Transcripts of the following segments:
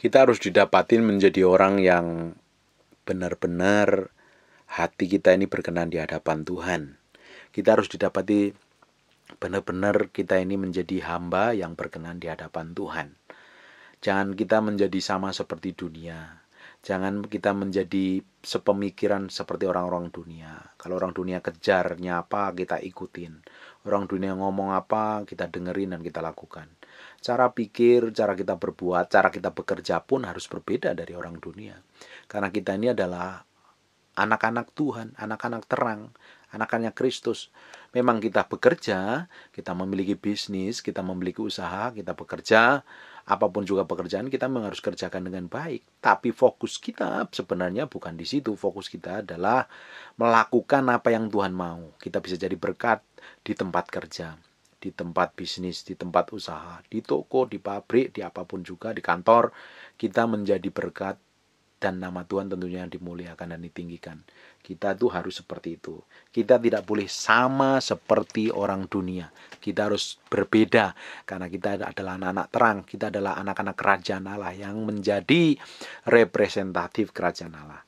kita harus didapatin menjadi orang yang benar-benar hati kita ini berkenan di hadapan Tuhan. Kita harus didapati benar-benar kita ini menjadi hamba yang berkenan di hadapan Tuhan. Jangan kita menjadi sama seperti dunia. Jangan kita menjadi sepemikiran seperti orang-orang dunia. Kalau orang dunia kejarnya apa, kita ikutin. Orang dunia ngomong apa, kita dengerin dan kita lakukan Cara pikir, cara kita berbuat, cara kita bekerja pun harus berbeda dari orang dunia. Karena kita ini adalah anak-anak Tuhan, anak-anak terang, anak anak Kristus. Memang kita bekerja, kita memiliki bisnis, kita memiliki usaha, kita bekerja, apapun juga pekerjaan kita memang harus kerjakan dengan baik. Tapi fokus kita sebenarnya bukan di situ. Fokus kita adalah melakukan apa yang Tuhan mau. Kita bisa jadi berkat di tempat kerja di tempat bisnis, di tempat usaha, di toko, di pabrik, di apapun juga, di kantor, kita menjadi berkat dan nama Tuhan tentunya dimuliakan dan ditinggikan. Kita itu harus seperti itu. Kita tidak boleh sama seperti orang dunia. Kita harus berbeda karena kita adalah anak-anak terang, kita adalah anak-anak kerajaan Allah yang menjadi representatif kerajaan Allah.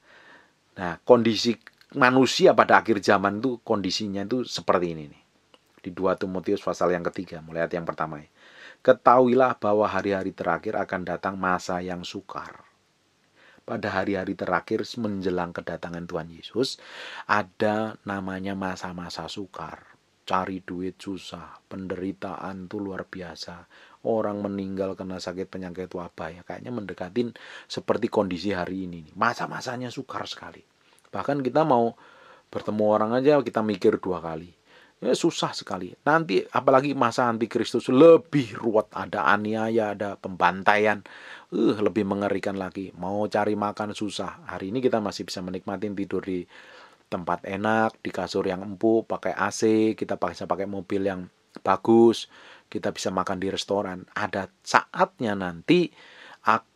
Nah, kondisi manusia pada akhir zaman itu kondisinya itu seperti ini nih di 2 Timotius pasal yang ketiga, mulai ayat yang pertama. Ketahuilah bahwa hari-hari terakhir akan datang masa yang sukar. Pada hari-hari terakhir menjelang kedatangan Tuhan Yesus, ada namanya masa-masa sukar. Cari duit susah, penderitaan tuh luar biasa. Orang meninggal kena sakit penyakit wabah ya kayaknya mendekatin seperti kondisi hari ini. Masa-masanya sukar sekali. Bahkan kita mau bertemu orang aja kita mikir dua kali Ya, susah sekali. Nanti apalagi masa anti Kristus lebih ruwet, ada aniaya, ada pembantaian. Uh, lebih mengerikan lagi. Mau cari makan susah. Hari ini kita masih bisa menikmati tidur di tempat enak, di kasur yang empuk, pakai AC, kita bisa pakai mobil yang bagus, kita bisa makan di restoran. Ada saatnya nanti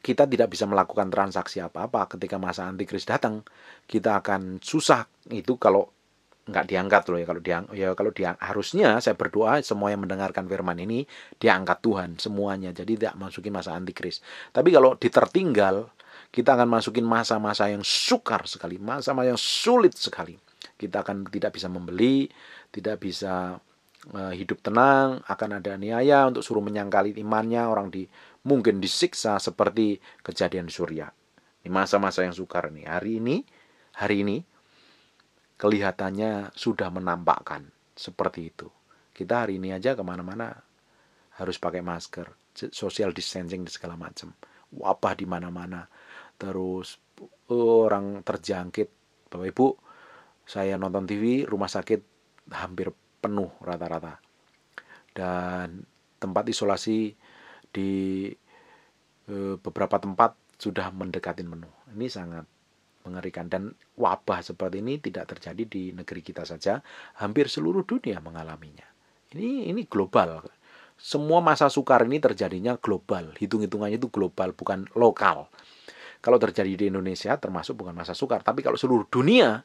kita tidak bisa melakukan transaksi apa-apa ketika masa anti Kristus datang. Kita akan susah itu kalau nggak diangkat loh ya kalau diang ya kalau diang harusnya saya berdoa semua yang mendengarkan firman ini diangkat Tuhan semuanya jadi tidak masukin masa antikris tapi kalau ditertinggal kita akan masukin masa-masa yang sukar sekali masa-masa yang sulit sekali kita akan tidak bisa membeli tidak bisa eh, hidup tenang akan ada niaya untuk suruh menyangkali imannya orang di mungkin disiksa seperti kejadian di ini masa-masa yang sukar nih hari ini hari ini kelihatannya sudah menampakkan seperti itu. Kita hari ini aja kemana-mana harus pakai masker, social distancing dan segala macam. Wabah di mana-mana. Terus orang terjangkit, Bapak Ibu, saya nonton TV, rumah sakit hampir penuh rata-rata. Dan tempat isolasi di eh, beberapa tempat sudah mendekatin penuh. Ini sangat mengerikan dan wabah seperti ini tidak terjadi di negeri kita saja hampir seluruh dunia mengalaminya ini ini global semua masa sukar ini terjadinya global hitung-hitungannya itu global bukan lokal kalau terjadi di Indonesia termasuk bukan masa sukar tapi kalau seluruh dunia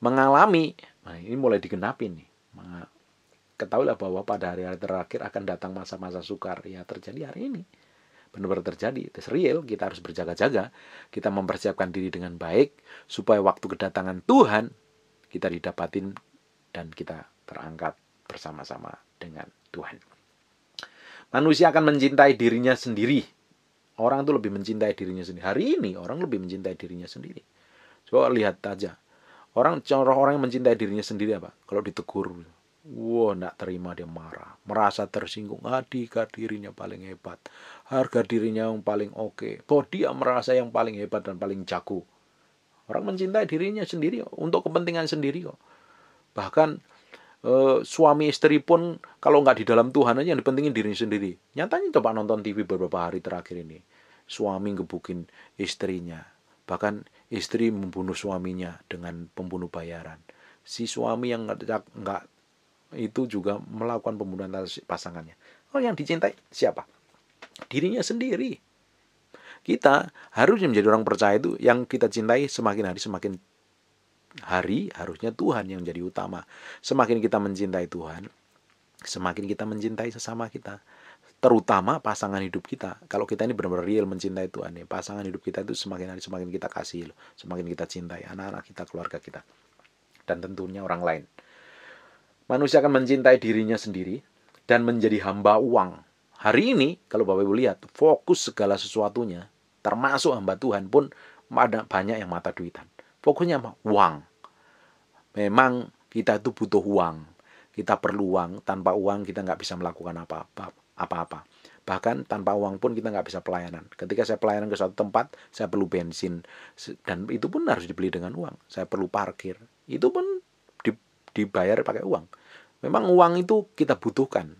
mengalami nah ini mulai digenapi nih ketahuilah bahwa pada hari-hari terakhir akan datang masa-masa sukar ya terjadi hari ini benar-benar terjadi. Itu real, kita harus berjaga-jaga. Kita mempersiapkan diri dengan baik supaya waktu kedatangan Tuhan kita didapatin dan kita terangkat bersama-sama dengan Tuhan. Manusia akan mencintai dirinya sendiri. Orang itu lebih mencintai dirinya sendiri. Hari ini orang lebih mencintai dirinya sendiri. Coba lihat saja. Orang orang yang mencintai dirinya sendiri apa? Kalau ditegur, wah wow, nak terima dia marah, merasa tersinggung, adik dirinya paling hebat, harga dirinya yang paling oke. Okay. Bahwa dia merasa yang paling hebat dan paling jago. Orang mencintai dirinya sendiri untuk kepentingan sendiri kok. Bahkan eh, suami istri pun kalau nggak di dalam Tuhan aja yang dipentingin diri sendiri. Nyatanya coba nonton TV beberapa hari terakhir ini. Suami ngebukin istrinya. Bahkan istri membunuh suaminya dengan pembunuh bayaran. Si suami yang nggak itu juga melakukan pembunuhan pasangannya. Oh yang dicintai siapa? dirinya sendiri. Kita harusnya menjadi orang percaya itu yang kita cintai semakin hari semakin hari harusnya Tuhan yang jadi utama. Semakin kita mencintai Tuhan, semakin kita mencintai sesama kita, terutama pasangan hidup kita. Kalau kita ini benar-benar real mencintai Tuhan ya, pasangan hidup kita itu semakin hari semakin kita kasih loh, semakin kita cintai anak-anak kita, keluarga kita, dan tentunya orang lain. Manusia akan mencintai dirinya sendiri dan menjadi hamba uang Hari ini kalau Bapak Ibu lihat fokus segala sesuatunya termasuk hamba Tuhan pun ada banyak yang mata duitan. Fokusnya apa? Uang. Memang kita itu butuh uang. Kita perlu uang. Tanpa uang kita nggak bisa melakukan apa-apa. apa-apa. Bahkan tanpa uang pun kita nggak bisa pelayanan. Ketika saya pelayanan ke suatu tempat, saya perlu bensin. Dan itu pun harus dibeli dengan uang. Saya perlu parkir. Itu pun dibayar pakai uang. Memang uang itu kita butuhkan.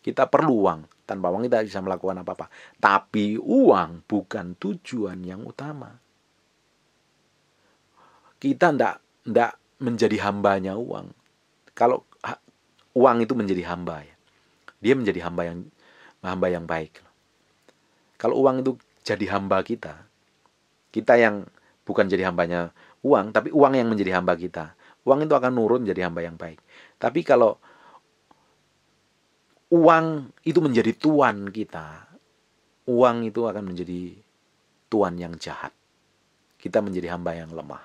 Kita perlu uang. Tanpa uang kita bisa melakukan apa-apa. Tapi uang bukan tujuan yang utama. Kita ndak ndak menjadi hambanya uang. Kalau uang itu menjadi hamba ya. Dia menjadi hamba yang hamba yang baik. Kalau uang itu jadi hamba kita, kita yang bukan jadi hambanya uang, tapi uang yang menjadi hamba kita. Uang itu akan nurun jadi hamba yang baik. Tapi kalau uang itu menjadi tuan kita, uang itu akan menjadi tuan yang jahat. Kita menjadi hamba yang lemah.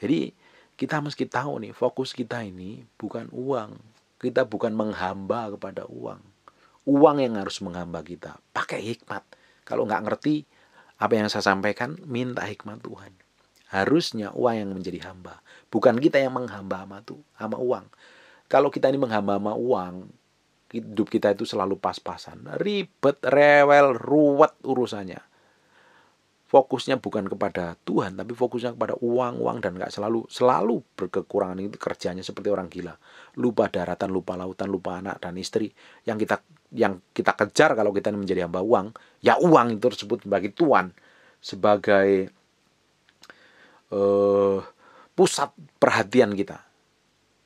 Jadi kita mesti tahu nih fokus kita ini bukan uang. Kita bukan menghamba kepada uang. Uang yang harus menghamba kita. Pakai hikmat. Kalau nggak ngerti apa yang saya sampaikan, minta hikmat Tuhan. Harusnya uang yang menjadi hamba. Bukan kita yang menghamba sama, tuh, sama uang. Kalau kita ini menghamba sama uang, hidup kita itu selalu pas-pasan, ribet, rewel, ruwet urusannya. Fokusnya bukan kepada Tuhan, tapi fokusnya kepada uang, uang dan nggak selalu selalu berkekurangan itu kerjanya seperti orang gila. Lupa daratan, lupa lautan, lupa anak dan istri. Yang kita yang kita kejar kalau kita menjadi hamba uang, ya uang itu tersebut bagi Tuhan sebagai eh, pusat perhatian kita.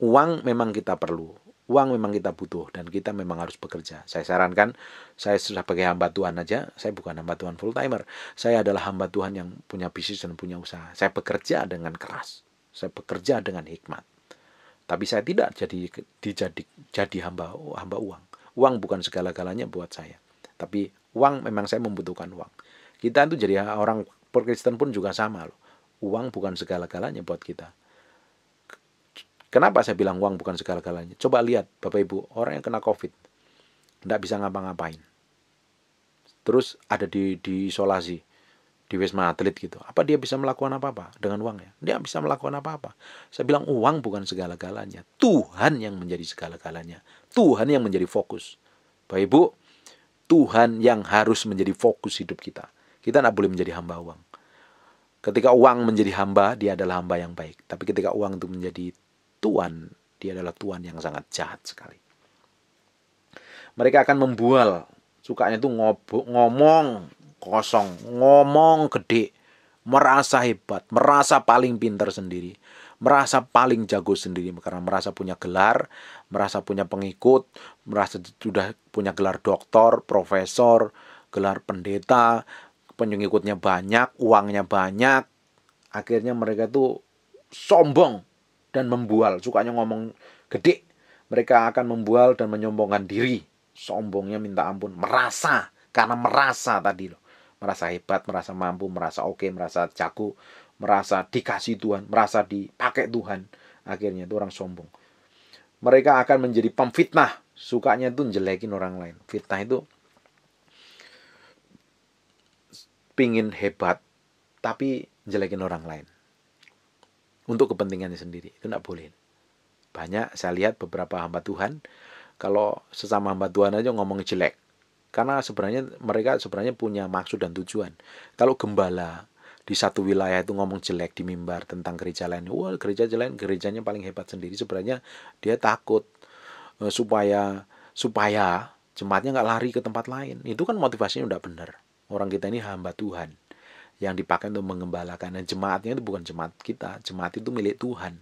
Uang memang kita perlu, uang memang kita butuh dan kita memang harus bekerja. Saya sarankan saya sudah pakai hamba Tuhan aja, saya bukan hamba Tuhan full timer. Saya adalah hamba Tuhan yang punya bisnis dan punya usaha. Saya bekerja dengan keras. Saya bekerja dengan hikmat. Tapi saya tidak jadi dijadi jadi hamba hamba uang. Uang bukan segala-galanya buat saya. Tapi uang memang saya membutuhkan uang. Kita itu jadi orang Kristen pun juga sama loh. Uang bukan segala-galanya buat kita Kenapa saya bilang uang bukan segala-galanya? Coba lihat, Bapak Ibu, orang yang kena COVID, tidak bisa ngapa-ngapain. Terus ada di, di isolasi, di wisma atlet gitu. Apa dia bisa melakukan apa-apa dengan uangnya? Dia bisa melakukan apa-apa. Saya bilang uang bukan segala-galanya. Tuhan yang menjadi segala-galanya. Tuhan yang menjadi fokus. Bapak Ibu, Tuhan yang harus menjadi fokus hidup kita. Kita tidak boleh menjadi hamba uang. Ketika uang menjadi hamba, dia adalah hamba yang baik. Tapi ketika uang itu menjadi Tuan, dia adalah tuan yang sangat jahat sekali. Mereka akan membual, sukanya itu ngobok, ngomong kosong, ngomong gede, merasa hebat, merasa paling pintar sendiri, merasa paling jago sendiri karena merasa punya gelar, merasa punya pengikut, merasa sudah punya gelar doktor, profesor, gelar pendeta, pengikutnya banyak, uangnya banyak. Akhirnya mereka tuh sombong dan membual. Sukanya ngomong gede. Mereka akan membual dan menyombongkan diri. Sombongnya minta ampun. Merasa. Karena merasa tadi loh. Merasa hebat, merasa mampu, merasa oke, okay, merasa jago. Merasa dikasih Tuhan, merasa dipakai Tuhan. Akhirnya itu orang sombong. Mereka akan menjadi pemfitnah. Sukanya itu jelekin orang lain. Fitnah itu pingin hebat, tapi jelekin orang lain untuk kepentingannya sendiri. Itu tidak boleh. Banyak saya lihat beberapa hamba Tuhan, kalau sesama hamba Tuhan aja ngomong jelek. Karena sebenarnya mereka sebenarnya punya maksud dan tujuan. Kalau gembala di satu wilayah itu ngomong jelek di mimbar tentang gereja lain, wah gereja lain gerejanya paling hebat sendiri. Sebenarnya dia takut eh, supaya supaya jemaatnya nggak lari ke tempat lain. Itu kan motivasinya udah benar. Orang kita ini hamba Tuhan yang dipakai untuk mengembalakan dan jemaatnya itu bukan jemaat kita jemaat itu milik Tuhan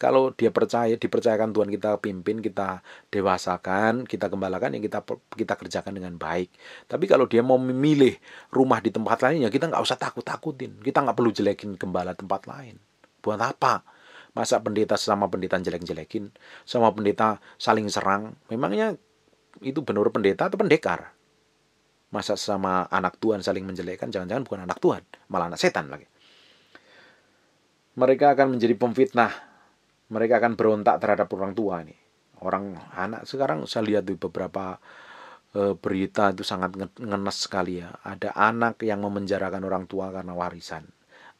kalau dia percaya dipercayakan Tuhan kita pimpin kita dewasakan kita gembalakan yang kita kita kerjakan dengan baik tapi kalau dia mau memilih rumah di tempat lain ya kita nggak usah takut takutin kita nggak perlu jelekin gembala tempat lain buat apa masa pendeta sama pendeta jelek jelekin sama pendeta saling serang memangnya itu benar pendeta atau pendekar Masa sama anak Tuhan saling menjelekkan, jangan-jangan bukan anak Tuhan, malah anak setan lagi. Mereka akan menjadi pemfitnah. Mereka akan berontak terhadap orang tua ini. Orang anak sekarang saya lihat di beberapa eh, berita itu sangat ngenes sekali ya. Ada anak yang memenjarakan orang tua karena warisan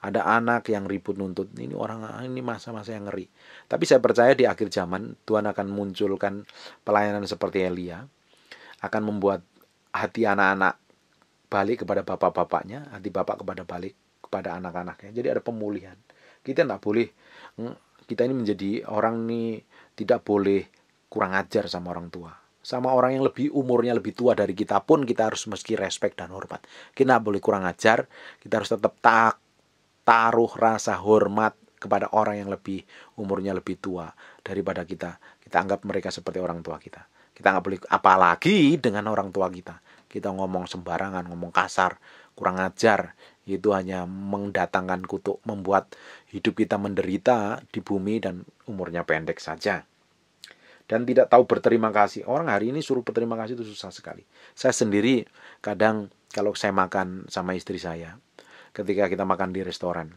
ada anak yang ribut nuntut ini orang ini masa-masa yang ngeri tapi saya percaya di akhir zaman Tuhan akan munculkan pelayanan seperti Elia akan membuat hati anak-anak balik kepada bapak-bapaknya, hati bapak kepada balik kepada anak-anaknya. Jadi ada pemulihan. Kita tidak boleh mm, kita ini menjadi orang nih tidak boleh kurang ajar sama orang tua. Sama orang yang lebih umurnya lebih tua dari kita pun kita harus meski respect dan hormat. Kita tidak boleh kurang ajar, kita harus tetap tak taruh rasa hormat kepada orang yang lebih umurnya lebih tua daripada kita. Kita anggap mereka seperti orang tua kita. Kita nggak boleh apalagi dengan orang tua kita. Kita ngomong sembarangan, ngomong kasar, kurang ajar. Itu hanya mendatangkan kutuk, membuat hidup kita menderita di bumi dan umurnya pendek saja. Dan tidak tahu berterima kasih. Orang hari ini suruh berterima kasih itu susah sekali. Saya sendiri kadang kalau saya makan sama istri saya, ketika kita makan di restoran,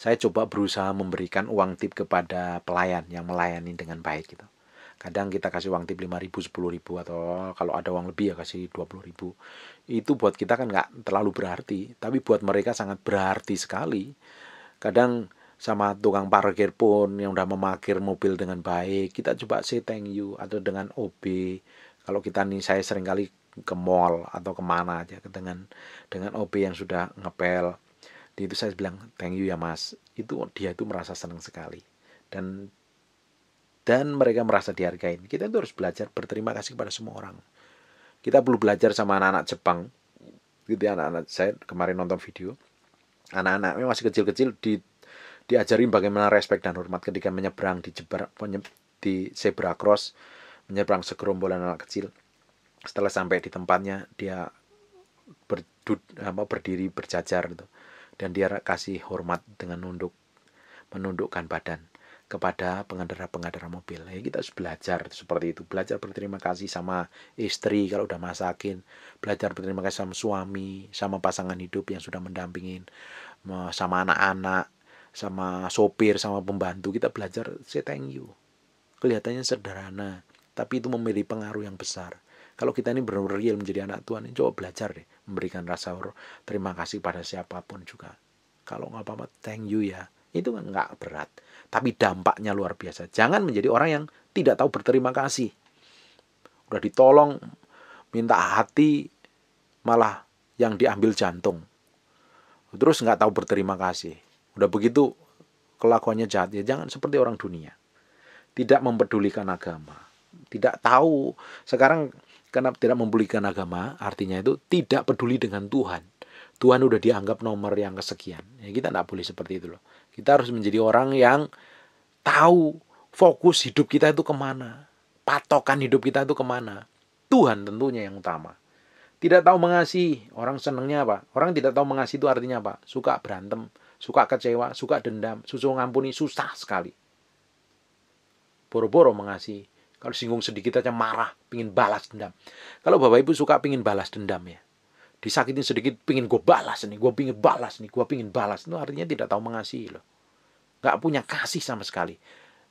saya coba berusaha memberikan uang tip kepada pelayan yang melayani dengan baik gitu kadang kita kasih uang tip lima ribu sepuluh ribu atau kalau ada uang lebih ya kasih dua puluh ribu itu buat kita kan nggak terlalu berarti tapi buat mereka sangat berarti sekali kadang sama tukang parkir pun yang udah memarkir mobil dengan baik kita coba say thank you atau dengan OB kalau kita nih saya sering kali ke mall atau kemana aja dengan dengan OB yang sudah ngepel di itu saya bilang thank you ya mas itu dia itu merasa senang sekali dan dan mereka merasa dihargai. Kita itu harus belajar berterima kasih kepada semua orang. Kita perlu belajar sama anak-anak Jepang. Gitu ya, anak-anak saya kemarin nonton video. Anak-anaknya masih kecil-kecil di diajari bagaimana respect dan hormat ketika menyeberang di jebar, di zebra cross, menyeberang segerombolan anak kecil. Setelah sampai di tempatnya, dia berdud, apa, berdiri berjajar gitu. Dan dia kasih hormat dengan nunduk, menundukkan badan kepada pengendara-pengendara mobil. Ya, kita harus belajar seperti itu. Belajar berterima kasih sama istri kalau udah masakin. Belajar berterima kasih sama suami, sama pasangan hidup yang sudah mendampingin. Sama anak-anak, sama sopir, sama pembantu. Kita belajar say thank you. Kelihatannya sederhana, tapi itu memiliki pengaruh yang besar. Kalau kita ini benar-benar real menjadi anak Tuhan, coba belajar deh. Memberikan rasa terima kasih pada siapapun juga. Kalau nggak apa-apa, thank you ya. Itu kan nggak berat tapi dampaknya luar biasa. Jangan menjadi orang yang tidak tahu berterima kasih. Udah ditolong, minta hati, malah yang diambil jantung. Terus nggak tahu berterima kasih. Udah begitu kelakuannya jahat. Ya jangan seperti orang dunia. Tidak mempedulikan agama. Tidak tahu. Sekarang kenapa tidak mempedulikan agama, artinya itu tidak peduli dengan Tuhan Tuhan udah dianggap nomor yang kesekian. Ya, kita tidak boleh seperti itu loh. Kita harus menjadi orang yang tahu fokus hidup kita itu kemana. Patokan hidup kita itu kemana. Tuhan tentunya yang utama. Tidak tahu mengasihi. Orang senangnya apa? Orang tidak tahu mengasihi itu artinya apa? Suka berantem, suka kecewa, suka dendam, susu ngampuni, susah sekali. Boro-boro mengasihi. Kalau singgung sedikit aja marah, pingin balas dendam. Kalau Bapak Ibu suka pingin balas dendam ya disakitin sedikit pingin gue balas nih gue pingin balas nih gue pingin balas itu artinya tidak tahu mengasihi loh nggak punya kasih sama sekali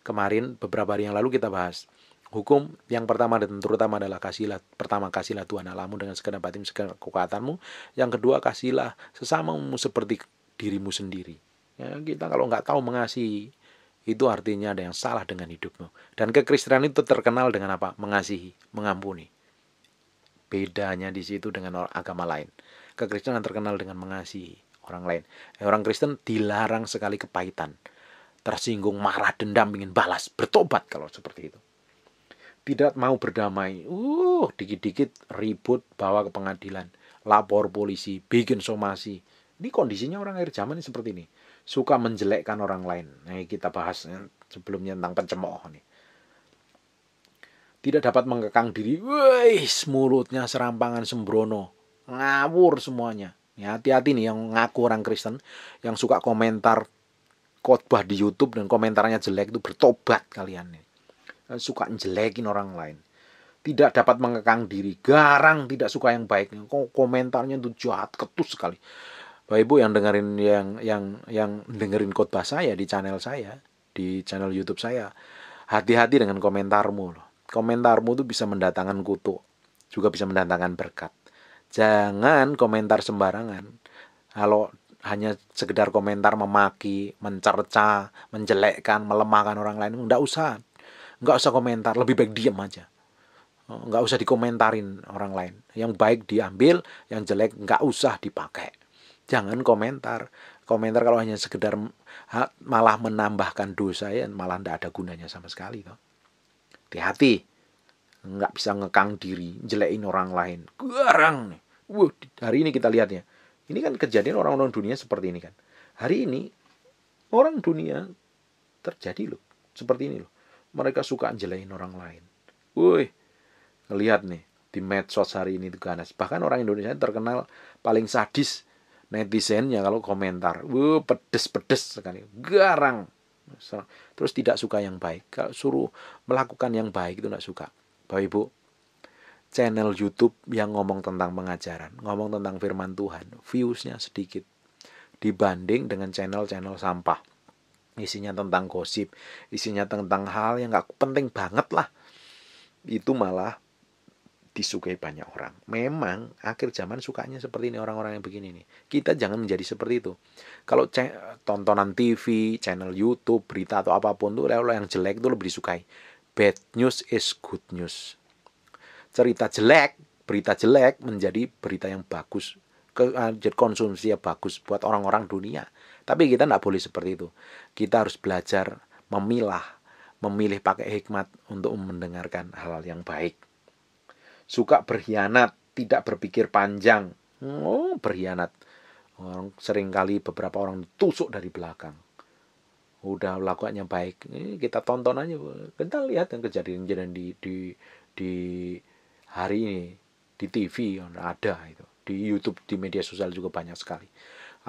kemarin beberapa hari yang lalu kita bahas hukum yang pertama dan terutama adalah kasihlah pertama kasihlah Tuhan Allahmu dengan segenap batin segenap kekuatanmu yang kedua kasihlah sesamamu seperti dirimu sendiri ya, kita kalau nggak tahu mengasihi itu artinya ada yang salah dengan hidupmu dan kekristenan itu terkenal dengan apa mengasihi mengampuni bedanya di situ dengan orang agama lain. Kekristenan terkenal dengan mengasihi orang lain. Eh, orang Kristen dilarang sekali kepahitan. Tersinggung, marah, dendam, ingin balas, bertobat kalau seperti itu. Tidak mau berdamai. Uh, dikit-dikit ribut, bawa ke pengadilan, lapor polisi, bikin somasi. Ini kondisinya orang air zaman ini seperti ini. Suka menjelekkan orang lain. Nah, kita bahas eh, sebelumnya tentang pencemooh nih tidak dapat mengekang diri. Wih, mulutnya serampangan sembrono. Ngawur semuanya. Ya, hati-hati nih yang ngaku orang Kristen yang suka komentar khotbah di YouTube dan komentarnya jelek itu bertobat kalian nih. Eh, suka jelekin orang lain. Tidak dapat mengekang diri, garang tidak suka yang baik. Kok komentarnya itu jahat ketus sekali. Bapak Ibu yang dengerin yang yang yang dengerin khotbah saya di channel saya, di channel YouTube saya, hati-hati dengan komentarmu loh komentarmu tuh bisa mendatangkan kutu, juga bisa mendatangkan berkat. Jangan komentar sembarangan. Kalau hanya sekedar komentar memaki, mencerca, menjelekkan, melemahkan orang lain, enggak usah. Enggak usah komentar, lebih baik diam aja. Enggak oh, usah dikomentarin orang lain. Yang baik diambil, yang jelek enggak usah dipakai. Jangan komentar. Komentar kalau hanya sekedar malah menambahkan dosa ya malah tidak ada gunanya sama sekali. Toh hati-hati nggak bisa ngekang diri jelekin orang lain garang nih wah hari ini kita lihatnya ini kan kejadian orang-orang dunia seperti ini kan hari ini orang dunia terjadi loh seperti ini loh mereka suka jelekin orang lain woi lihat nih di medsos hari ini tuh ganas bahkan orang Indonesia terkenal paling sadis netizennya kalau komentar wah pedes pedes sekali garang Terus tidak suka yang baik. Kalau suruh melakukan yang baik itu tidak suka. Bapak Ibu, channel YouTube yang ngomong tentang pengajaran, ngomong tentang firman Tuhan, viewsnya sedikit dibanding dengan channel-channel sampah. Isinya tentang gosip, isinya tentang hal yang gak penting banget lah. Itu malah disukai banyak orang. Memang akhir zaman sukanya seperti ini orang-orang yang begini nih. Kita jangan menjadi seperti itu. Kalau tontonan TV, channel YouTube, berita atau apapun tuh yang jelek itu lebih disukai. Bad news is good news. Cerita jelek, berita jelek menjadi berita yang bagus. Eh, konsumsi yang bagus buat orang-orang dunia. Tapi kita tidak boleh seperti itu. Kita harus belajar memilah, memilih pakai hikmat untuk mendengarkan hal-hal yang baik suka berkhianat, tidak berpikir panjang. Oh, berkhianat. Orang seringkali beberapa orang tusuk dari belakang. Udah lakuannya baik. Ini kita tonton aja. Kita lihat yang kejadian-kejadian di, di, di hari ini. Di TV ada itu. Di Youtube, di media sosial juga banyak sekali.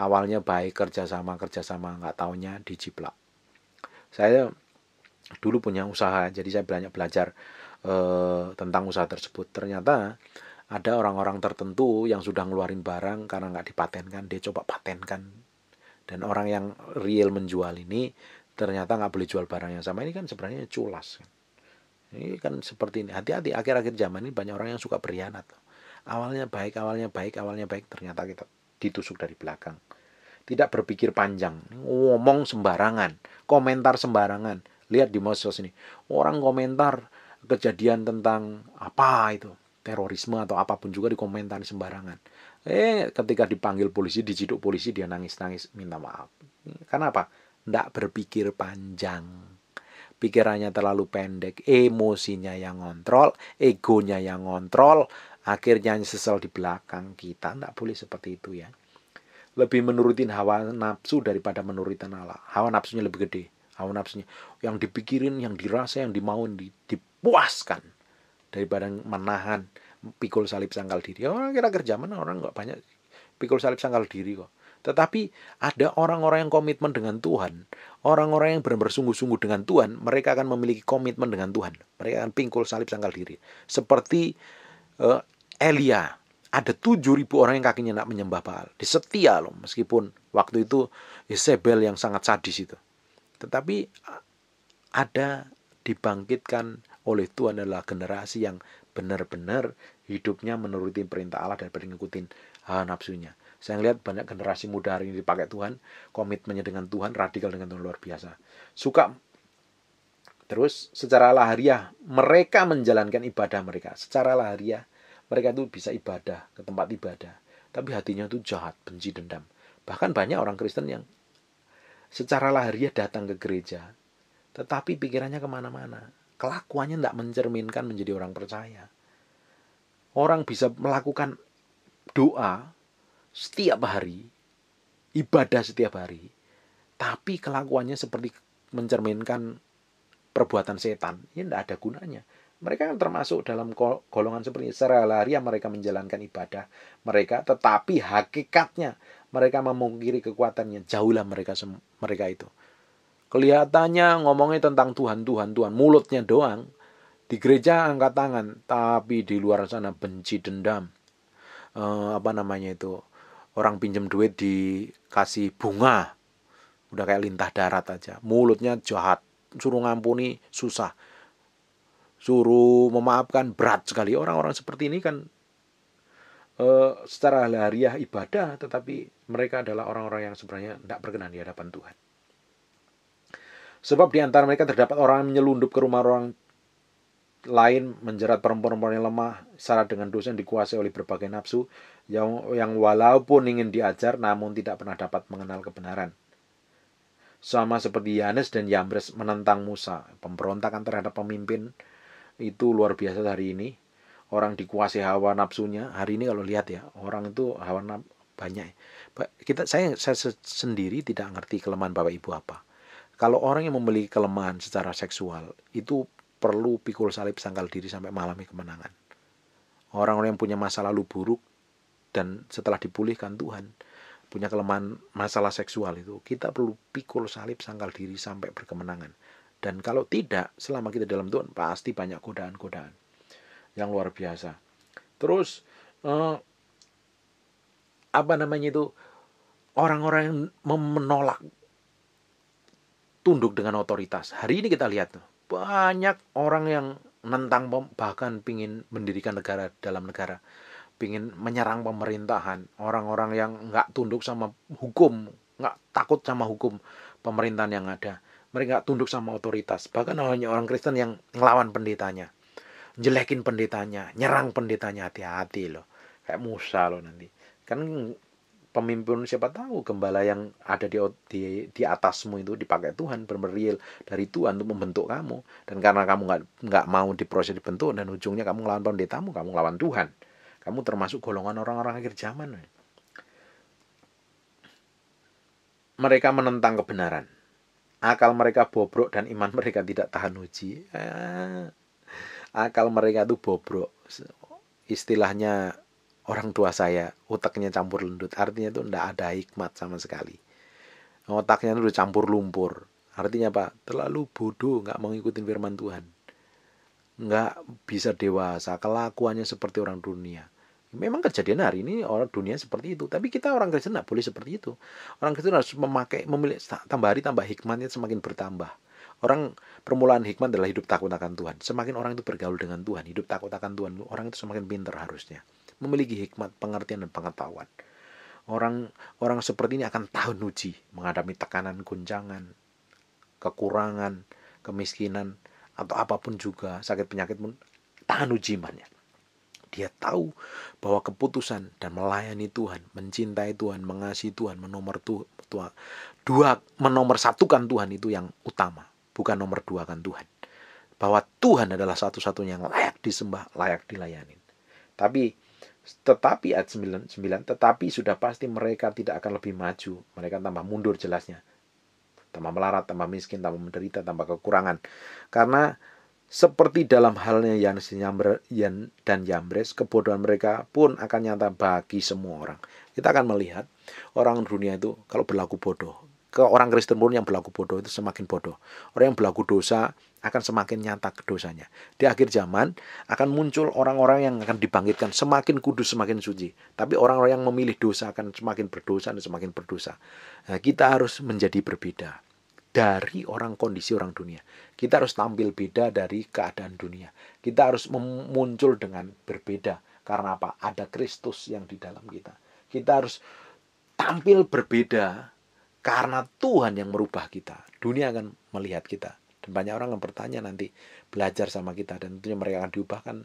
Awalnya baik kerjasama-kerjasama. Nggak taunya diciplak. Saya dulu punya usaha. Jadi saya banyak belajar eh, tentang usaha tersebut ternyata ada orang-orang tertentu yang sudah ngeluarin barang karena nggak dipatenkan dia coba patenkan dan orang yang real menjual ini ternyata nggak boleh jual barang yang sama ini kan sebenarnya culas kan. ini kan seperti ini hati-hati akhir-akhir zaman ini banyak orang yang suka berkhianat awalnya baik awalnya baik awalnya baik ternyata kita ditusuk dari belakang tidak berpikir panjang ngomong sembarangan komentar sembarangan lihat di medsos ini orang komentar kejadian tentang apa itu terorisme atau apapun juga dikomentari sembarangan eh ketika dipanggil polisi diciduk polisi dia nangis nangis minta maaf karena apa tidak berpikir panjang pikirannya terlalu pendek emosinya yang ngontrol egonya yang ngontrol akhirnya sesal di belakang kita tidak boleh seperti itu ya lebih menurutin hawa nafsu daripada menurutin Allah hawa nafsunya lebih gede hawa nafsunya yang dipikirin yang dirasa yang dimauin di, di, puaskan daripada menahan pikul salib sangkal diri. Orang kira kerja mana orang nggak banyak pikul salib sangkal diri kok. Tetapi ada orang-orang yang komitmen dengan Tuhan, orang-orang yang benar-benar sungguh-sungguh dengan Tuhan, mereka akan memiliki komitmen dengan Tuhan. Mereka akan pikul salib sangkal diri. Seperti uh, Elia, ada 7.000 orang yang kakinya nak menyembah Baal. Di setia loh, meskipun waktu itu Isabel yang sangat sadis itu. Tetapi eh, ada dibangkitkan oleh Tuhan adalah generasi yang benar-benar hidupnya menuruti perintah Allah dan mengikuti hawa ah, nafsunya. Saya lihat banyak generasi muda hari ini dipakai Tuhan, komitmennya dengan Tuhan, radikal dengan Tuhan luar biasa. Suka Terus secara lahiriah mereka menjalankan ibadah mereka. Secara lahiriah mereka itu bisa ibadah ke tempat ibadah. Tapi hatinya itu jahat, benci, dendam. Bahkan banyak orang Kristen yang secara lahiriah datang ke gereja. Tetapi pikirannya kemana-mana kelakuannya tidak mencerminkan menjadi orang percaya. Orang bisa melakukan doa setiap hari, ibadah setiap hari, tapi kelakuannya seperti mencerminkan perbuatan setan. Ini ya, tidak ada gunanya. Mereka yang termasuk dalam golongan seperti secara yang mereka menjalankan ibadah mereka, tetapi hakikatnya mereka memungkiri kekuatannya. Jauhlah mereka mereka itu. Kelihatannya ngomongnya tentang Tuhan, Tuhan, Tuhan. Mulutnya doang. Di gereja angkat tangan, tapi di luar sana benci dendam. E, apa namanya itu? Orang pinjem duit dikasih bunga. Udah kayak lintah darat aja. Mulutnya jahat. Suruh ngampuni susah. Suruh memaafkan berat sekali. Orang-orang seperti ini kan e, secara lariah ibadah, tetapi mereka adalah orang-orang yang sebenarnya tidak berkenan di hadapan Tuhan. Sebab di antara mereka terdapat orang yang menyelundup ke rumah orang lain menjerat perempuan-perempuan yang lemah syarat dengan dosa yang dikuasai oleh berbagai nafsu yang, yang walaupun ingin diajar namun tidak pernah dapat mengenal kebenaran. Sama seperti Yanes dan Yambres menentang Musa, pemberontakan terhadap pemimpin itu luar biasa hari ini. Orang dikuasai hawa nafsunya. Hari ini kalau lihat ya, orang itu hawa nafsu banyak. Kita saya saya sendiri tidak ngerti kelemahan Bapak Ibu apa kalau orang yang memiliki kelemahan secara seksual itu perlu pikul salib sangkal diri sampai malami kemenangan. Orang-orang yang punya masa lalu buruk dan setelah dipulihkan Tuhan punya kelemahan masalah seksual itu kita perlu pikul salib sangkal diri sampai berkemenangan. Dan kalau tidak, selama kita dalam Tuhan pasti banyak godaan-godaan yang luar biasa. Terus eh, apa namanya itu orang-orang yang menolak tunduk dengan otoritas. Hari ini kita lihat banyak orang yang nentang bahkan pingin mendirikan negara dalam negara, pingin menyerang pemerintahan, orang-orang yang nggak tunduk sama hukum, nggak takut sama hukum pemerintahan yang ada. Mereka tunduk sama otoritas. Bahkan hanya orang Kristen yang ngelawan pendetanya. Jelekin pendetanya, nyerang pendetanya. Hati-hati loh. Kayak Musa loh nanti. Kan pemimpin siapa tahu gembala yang ada di di, di atasmu itu dipakai Tuhan bermeril dari Tuhan untuk membentuk kamu dan karena kamu nggak nggak mau diproses dibentuk dan ujungnya kamu ngelawan pendetamu kamu ngelawan Tuhan kamu termasuk golongan orang-orang akhir zaman mereka menentang kebenaran akal mereka bobrok dan iman mereka tidak tahan uji ah, akal mereka itu bobrok istilahnya orang tua saya otaknya campur lendut artinya itu ndak ada hikmat sama sekali otaknya itu campur lumpur artinya apa terlalu bodoh nggak mengikuti firman Tuhan nggak bisa dewasa kelakuannya seperti orang dunia memang kejadian hari ini orang dunia seperti itu tapi kita orang Kristen nggak boleh seperti itu orang Kristen harus memakai memilih tambah hari tambah hikmatnya semakin bertambah orang permulaan hikmat adalah hidup takut akan Tuhan semakin orang itu bergaul dengan Tuhan hidup takut akan Tuhan orang itu semakin pintar harusnya memiliki hikmat, pengertian, dan pengetahuan. Orang orang seperti ini akan tahan uji, menghadapi tekanan, guncangan, kekurangan, kemiskinan, atau apapun juga, sakit penyakit pun tahan uji imannya. Dia tahu bahwa keputusan dan melayani Tuhan, mencintai Tuhan, mengasihi Tuhan, menomor tu, tua, dua menomor satukan Tuhan itu yang utama, bukan nomor dua kan Tuhan. Bahwa Tuhan adalah satu-satunya yang layak disembah, layak dilayani. Tapi tetapi ayat sembilan tetapi sudah pasti mereka tidak akan lebih maju. Mereka tambah mundur jelasnya. Tambah melarat, tambah miskin, tambah menderita, tambah kekurangan. Karena seperti dalam halnya yang senyambre dan yambres, kebodohan mereka pun akan nyata bagi semua orang. Kita akan melihat orang dunia itu kalau berlaku bodoh. Ke orang Kristen pun yang berlaku bodoh itu semakin bodoh. Orang yang berlaku dosa akan semakin nyata kedosanya. Di akhir zaman akan muncul orang-orang yang akan dibangkitkan semakin kudus semakin suci. Tapi orang-orang yang memilih dosa akan semakin berdosa dan semakin berdosa. Nah, kita harus menjadi berbeda dari orang kondisi orang dunia. Kita harus tampil beda dari keadaan dunia. Kita harus muncul dengan berbeda. Karena apa? Ada Kristus yang di dalam kita. Kita harus tampil berbeda karena Tuhan yang merubah kita. Dunia akan melihat kita dan banyak orang yang bertanya nanti belajar sama kita dan tentunya mereka akan diubahkan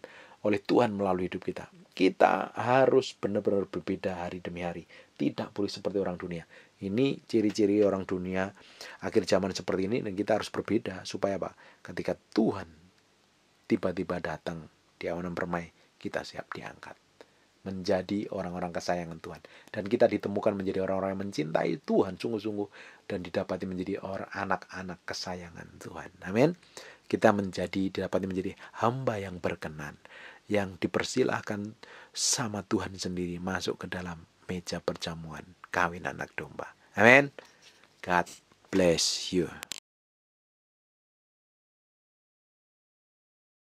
oleh Tuhan melalui hidup kita. Kita harus benar-benar berbeda hari demi hari. Tidak boleh seperti orang dunia. Ini ciri-ciri orang dunia akhir zaman seperti ini dan kita harus berbeda supaya apa? Ketika Tuhan tiba-tiba datang di awan permai, kita siap diangkat menjadi orang-orang kesayangan Tuhan. Dan kita ditemukan menjadi orang-orang yang mencintai Tuhan sungguh-sungguh dan didapati menjadi orang anak-anak kesayangan Tuhan. Amin. Kita menjadi didapati menjadi hamba yang berkenan yang dipersilahkan sama Tuhan sendiri masuk ke dalam meja perjamuan kawin anak domba. Amin. God bless you.